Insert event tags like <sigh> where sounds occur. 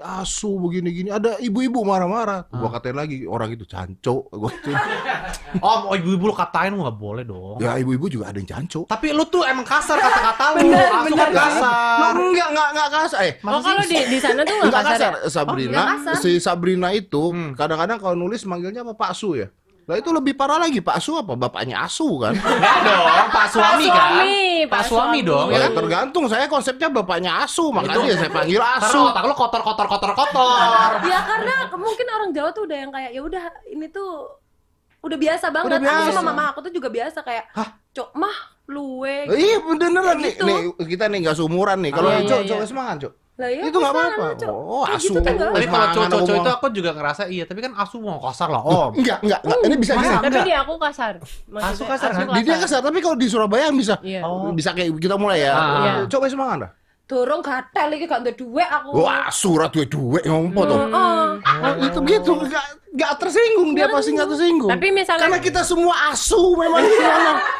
asu begini-gini ada ibu-ibu marah-marah hmm. gua katain lagi orang itu canco gua <laughs> oh, oh ibu-ibu lo katain nggak boleh dong ya ibu-ibu juga ada yang canco tapi lu tuh emang kasar <laughs> kata-kata lu bener, asu bener, kan kasar lu enggak enggak enggak kasar eh oh, kalau di di sana tuh enggak kasar, kasar. Ya? Sabrina oh, kasar. si Sabrina itu hmm. kadang-kadang hmm. kalau nulis manggilnya apa Pak Su ya lah itu lebih parah lagi Pak Su apa bapaknya Asu kan? Enggak <laughs> dong, Pak Suami kan. Suami, Pak, Suami dong. Ya tergantung saya konsepnya bapaknya Asu, makanya saya <laughs> panggil Asu. Karena otak lu kotor kotor kotor kotor. ya karena mungkin orang Jawa tuh udah yang kayak ya udah ini tuh udah biasa banget. Udah biasa. sama mama aku tuh juga biasa kayak Hah? Cok, mah luwe. Iya beneran nih, gitu. nih kita nih nggak seumuran nih. Kalau ah, iya, Cok, iya, Cok iya. semangat Cok. Lah iya, itu nggak apa-apa. Oh, gitu asu. Gitu tapi kalau cowok-cowok itu aku juga ngerasa iya, tapi kan asu mau kasar lah, Om. Enggak, enggak, enggak. Ini bisa gini. Tapi dia aku kasar. Maksudnya, asu kasar kan? Dia kasar, tapi kalau di Surabaya bisa iya. oh. bisa kayak kita mulai ya. Ah. Iya. Coba semangat dah. Dorong gatel iki gak ada duit aku. Wah, surat duit duit ngompo apa tuh? itu oh, oh. gitu gak, gitu. enggak tersinggung dia pasti gak tersinggung. Tapi misalnya karena kita semua asu memang <laughs>